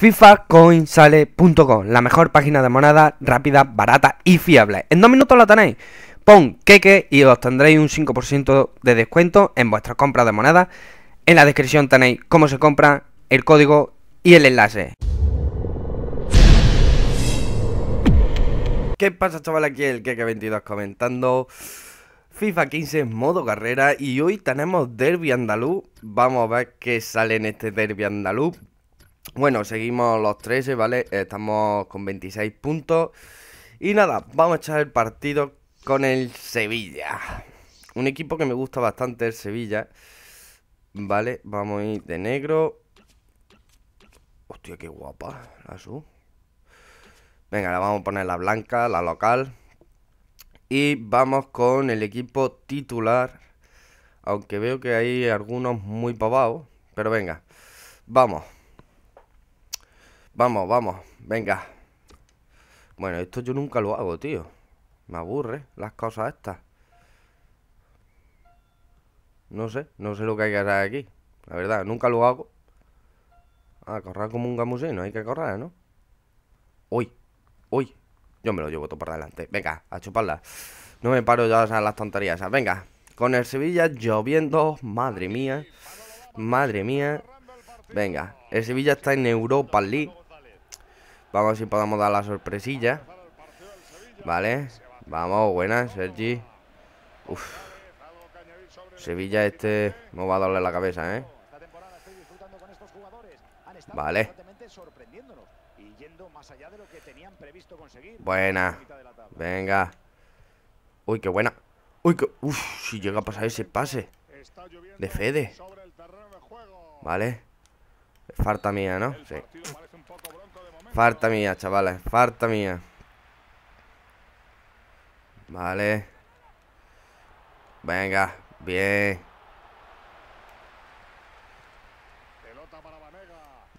fifacoinsale.com, la mejor página de moneda rápida, barata y fiable. En dos minutos la tenéis. Pon Keke y os tendréis un 5% de descuento en vuestras compras de moneda. En la descripción tenéis cómo se compra, el código y el enlace. ¿Qué pasa chaval? Aquí el Keke22 comentando FIFA 15 modo carrera y hoy tenemos Derby andaluz. Vamos a ver qué sale en este Derby andaluz. Bueno, seguimos los 13, ¿vale? Estamos con 26 puntos. Y nada, vamos a echar el partido con el Sevilla. Un equipo que me gusta bastante, el Sevilla. Vale, vamos a ir de negro. Hostia, qué guapa la azul. Venga, la vamos a poner la blanca, la local. Y vamos con el equipo titular. Aunque veo que hay algunos muy pavados. Pero venga, vamos. Vamos, vamos, venga. Bueno, esto yo nunca lo hago, tío. Me aburre las cosas estas. No sé, no sé lo que hay que hacer aquí. La verdad, nunca lo hago. Ah, correr como un gamusino, hay que correr, ¿no? Uy, uy. Yo me lo llevo todo para delante Venga, a chuparla. No me paro ya a las tonterías. Venga, con el Sevilla lloviendo. Madre mía. Madre mía. Venga, el Sevilla está en Europa League. Vamos si podamos dar la sorpresilla. Vale. Vamos, buena, Sergi. Uf. Sevilla este no va a doler la cabeza, ¿eh? Vale. Buena. Venga. Uy, qué buena. Uy, qué... Uf, si llega a pasar ese pase. De Fede. Vale. Falta mía, ¿no? Sí. Falta mía, chavales. Falta mía. Vale. Venga, bien.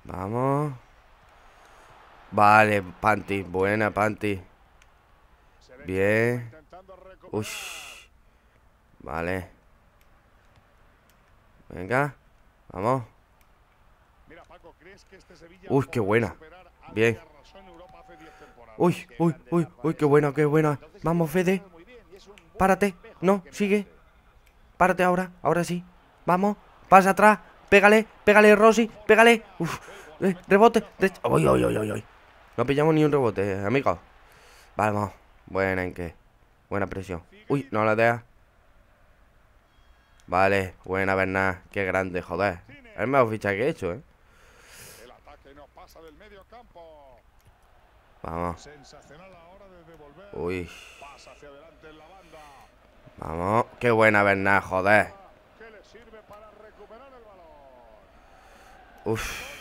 Vamos. Vale, Panti Buena, Panti Bien. Uy. Vale. Venga. Vamos. Uy, este qué buena. Bien. Uy, uy, uy, uy, qué bueno, qué bueno. Vamos, Fede. Párate. No, sigue. Párate ahora, ahora sí. Vamos, pasa atrás. Pégale, pégale, Rossi, pégale. Eh, rebote. Uy, uy, uy, uy, uy. No pillamos ni un rebote, eh, amigo. Vamos. Buena en qué. Buena presión. Uy, no la deja. Vale, buena Bernard. Qué grande, joder. Es el mejor ficha que he hecho, eh pasa del medio campo. Vamos. Sensacional ahora de devolver. Uy. Pasa hacia adelante en la banda. Vamos. Qué buena Bernal, joder. Que le sirve para recuperar el balón. Uf.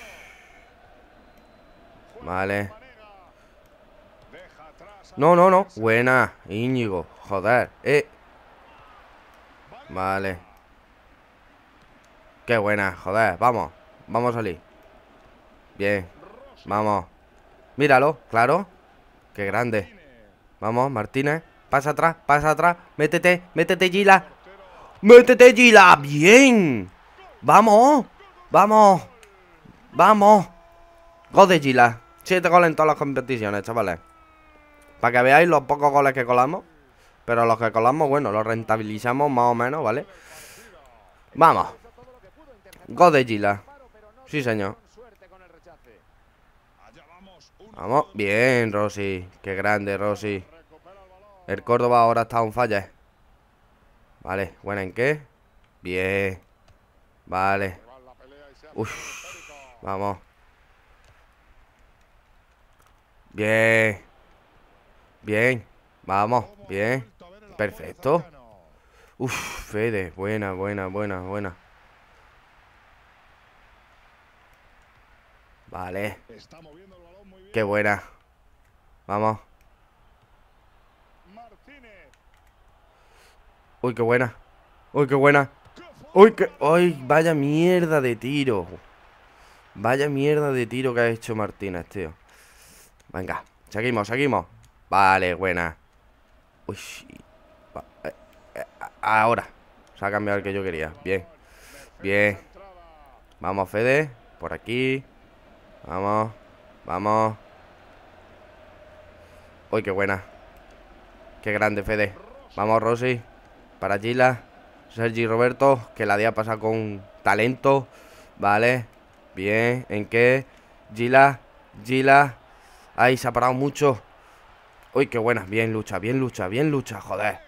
Vale. No, no, no. Buena, Íñigo. Joder. Eh. Vale. Qué buena, joder. Vamos. Vamos a salir. Bien. Vamos. Míralo, claro. Qué grande. Vamos, Martínez. Pasa atrás, pasa atrás. Métete, métete, Gila. ¡Métete, Gila! ¡Bien! ¡Vamos! ¡Vamos! ¡Vamos! Gol de Gila. Siete goles en todas las competiciones, chavales. Para que veáis los pocos goles que colamos. Pero los que colamos, bueno, los rentabilizamos más o menos, ¿vale? Vamos. Gol de Gila. Sí, señor. Vamos, bien, Rossi. Qué grande, Rossi. El Córdoba ahora está un falla. Vale, buena en qué. Bien. Vale. Uf, vamos. Bien. Bien. Vamos. Bien. Perfecto. Uf, Fede. Buena, buena, buena, buena. Vale. Qué buena. Vamos. Uy, qué buena. Uy, qué buena. Uy, qué... Uy, vaya mierda de tiro. Vaya mierda de tiro que ha hecho Martínez, tío. Venga, seguimos, seguimos. Vale, buena. Uy, eh, eh, ahora. Se ha cambiado el que yo quería. Bien. Bien. Vamos, Fede. Por aquí. Vamos. Vamos. Uy, qué buena. Qué grande, Fede. Vamos, Rossi. Para Gila. Sergi Roberto, que la día pasa con talento. Vale. Bien. ¿En qué? Gila. Gila. Ahí se ha parado mucho. Uy, qué buena. Bien lucha, bien lucha, bien lucha. Joder.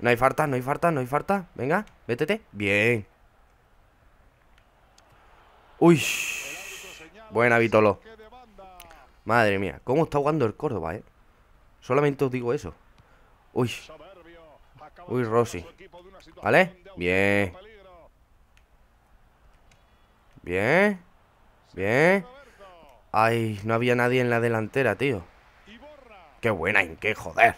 No hay falta, no hay falta, no hay falta. Venga, vétete. Bien. Uy. Buena, Vitolo. Madre mía, cómo está jugando el Córdoba, ¿eh? Solamente os digo eso. Uy. Uy, Rossi. ¿Vale? Bien. Bien. Bien. Ay, no había nadie en la delantera, tío. Qué buena, en qué joder.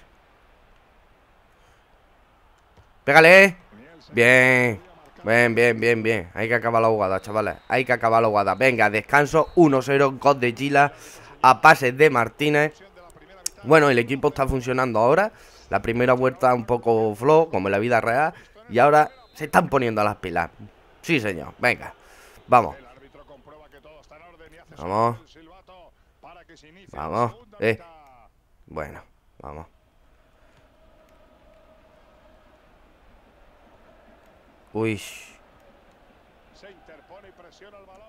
Pégale. Bien. Bien, bien, bien, bien. Hay que acabar la jugada, chavales. Hay que acabar la jugada. Venga, descanso. 1-0, God de Gila a pases de Martínez. Bueno, el equipo está funcionando ahora. La primera vuelta un poco flow, como en la vida real. Y ahora se están poniendo las pilas. Sí, señor. Venga. Vamos. Vamos. Vamos. Eh. Bueno, vamos. Uy.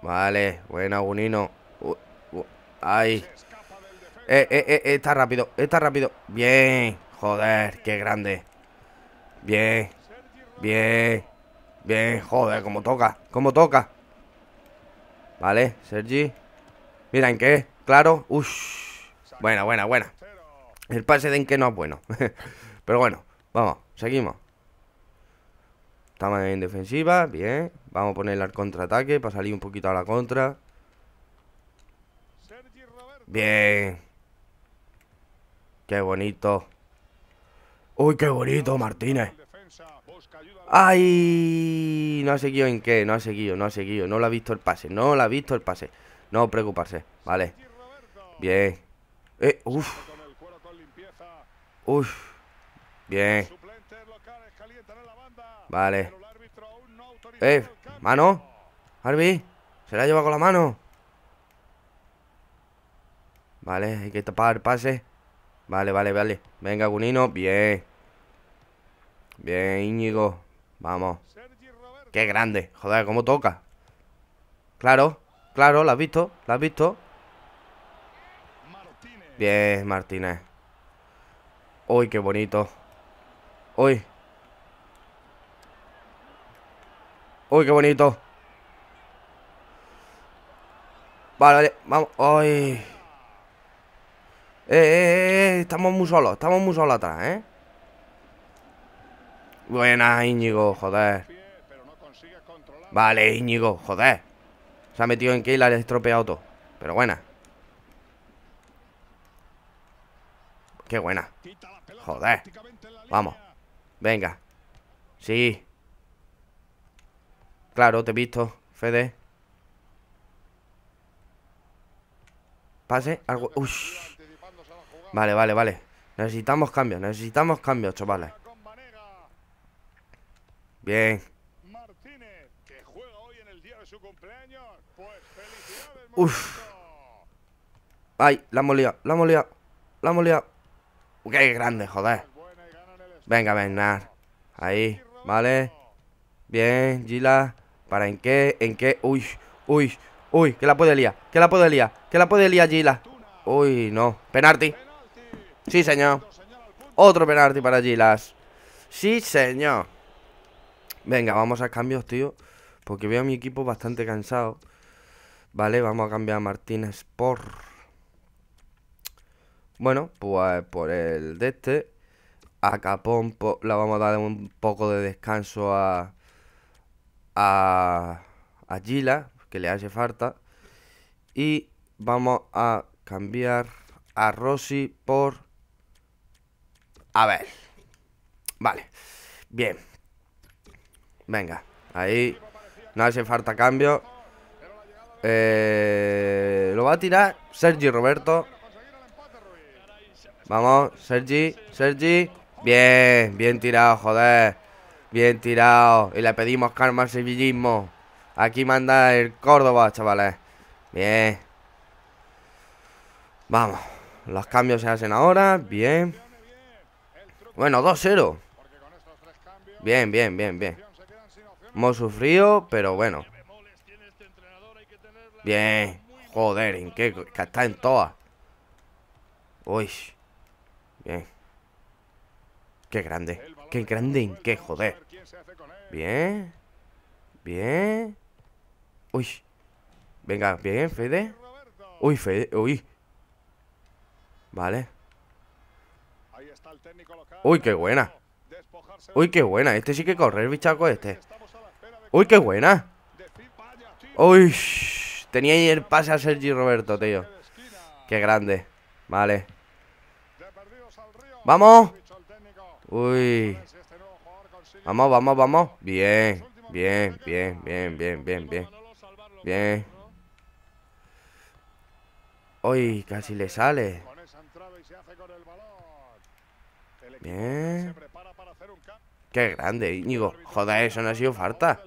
Vale, buena, Unino. ay. Eh, eh, eh, está rápido, está rápido. Bien. Joder, qué grande. Bien. Bien. Bien, joder, como toca, como toca. Vale, Sergi. Mira en qué, claro. Uy, Buena, buena, buena. El pase de en qué no es bueno. Pero bueno, vamos, seguimos. Estamos en defensiva, bien. Vamos a ponerle al contraataque para salir un poquito a la contra. Bien. Qué bonito. Uy, qué bonito, Martínez. ¡Ay! No ha seguido en qué, no ha seguido, no ha seguido. No lo ha visto el pase, no lo ha visto el pase. No preocuparse, vale. Bien. Eh, uf Uff. Bien. Vale. Eh, mano. Harvey, se la lleva con la mano. Vale, hay que tapar pase. Vale, vale, vale. Venga, Gunino. Bien. Bien, Íñigo. Vamos. Qué grande. Joder, cómo toca. Claro, claro, la has visto. La has visto. Bien, Martínez. Uy, qué bonito. Uy. Uy, qué bonito. Vale, vale, vamos. Ay. Eh eh, eh, eh, estamos muy solos, estamos muy solos atrás, ¿eh? Buena, Íñigo, joder. Vale, Íñigo, joder. Se ha metido en que y ha estropeado todo. Pero buena. Qué buena. Joder. Vamos. Venga. Sí. Claro, te he visto, Fede. Pase, algo... Ush. Vale, vale, vale. Necesitamos cambios, necesitamos cambios, chavales. Bien. Uf. Ay, la hemos la hemos la molía. Qué grande, joder. Venga, Bernard. Ahí, vale. Bien, Gila. Para en qué, en qué, uy, uy, uy, que la puede liar, que la puede liar, que la puede liar Gila. Uy, no, penalti. Sí, señor. Otro penalti para Gilas. Sí, señor. Venga, vamos a cambios, tío. Porque veo a mi equipo bastante cansado. Vale, vamos a cambiar a Martínez por... Bueno, pues por el de este. A Capón la vamos a dar un poco de descanso a, a, Gila, que le hace falta. Y vamos a cambiar a Rossi por... A ver. Vale. Bien. Venga. Ahí. No hace falta cambio. Eh, lo va a tirar Sergi Roberto. Vamos, Sergi, Sergi. Bien, bien tirado, joder. Bien tirado. Y le pedimos karma al sevillismo. Aquí manda el Córdoba, chavales. Bien. Vamos. Los cambios se hacen ahora. Bien. Bueno, 2-0. Bien, bien, bien, bien. Hemos sufrido, pero bueno. Bien. Joder, en qué que está en todas. Uy. Bien. Qué grande. Qué grande qué? joder. Bien. Bien. Uy. Venga, bien, Fede. Uy, Fede. Uy. Vale. Uy, qué buena. Uy, qué buena. Este sí que correr, bichaco este. Uy, qué buena. Uy. Tenía ahí el pase a Sergi Roberto, tío. Qué grande. Vale. Vamos. Uy. Este vamos, vamos, vamos. Bien, bien, bien, bien, bien, bien, bien. Bien. Uy, casi le sale. Bien. Qué grande, Íñigo. Joder, eso no ha sido falta.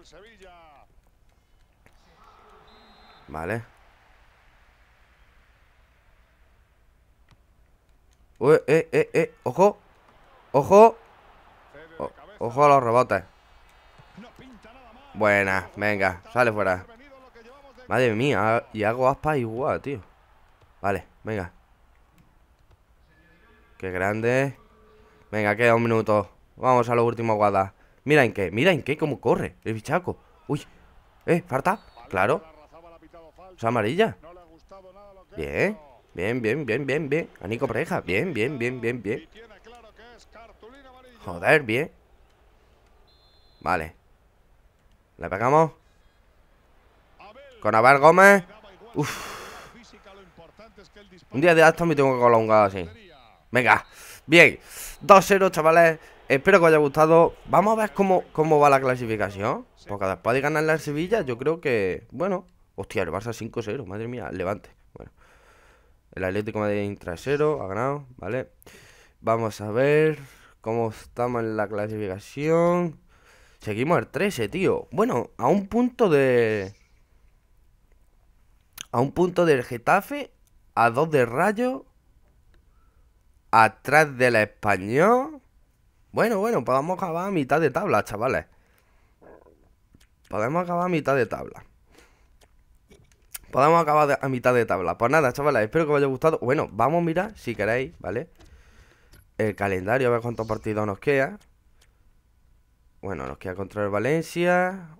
Vale. Eh, eh, eh, Ojo. Ojo. ojo a los rebotes. Buena, venga, sale fuera. Madre mía, y hago aspa igual, tío. Vale, venga. Qué grande. Venga, queda un minuto. Vamos a los últimos guada. Mira en qué, mira en qué, cómo corre el bichaco. Uy, eh, falta. Claro. Es amarilla. Bien. Bien, bien, bien, bien, bien. A Nico Pareja. Bien, bien, bien, bien, bien. Joder, bien. Vale. Le pegamos? Con Abel Gómez. Uf. Un día de acto me tengo que colongar así. Venga. Bien. 2-0, chavales. Espero que os haya gustado. Vamos a ver cómo, cómo va la clasificación. Porque después de ganar la Sevilla, yo creo que... Bueno. Hostia, el Barça 5-0. Madre mía. Levante. El Atlético Madrid trasero ha ganado, ¿vale? Vamos a ver cómo estamos en la clasificación. Seguimos al 13, tío. Bueno, a un punto de... A un punto del Getafe, a dos de Rayo, atrás del Español. Bueno, bueno, podemos acabar a mitad de tabla, chavales. Podemos acabar a mitad de tabla. Podemos acabar a mitad de tabla. Pues nada, chavales, espero que os haya gustado. Bueno, vamos a mirar, si queréis, ¿vale? El calendario, a ver cuántos partidos nos queda. Bueno, nos queda contra el Valencia.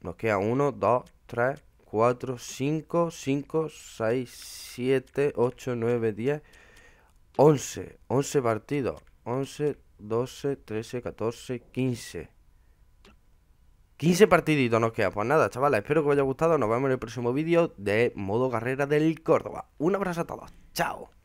Nos queda 1, 2, 3, 4, 5, 5, 6, 7, 8, 9, 10, 11. 11 partidos. 11, 12, 13, 14, 15. 15 partiditos nos queda, Pues nada, chavales, espero que os haya gustado. Nos vemos en el próximo vídeo de modo carrera del Córdoba. Un abrazo a todos. Chao.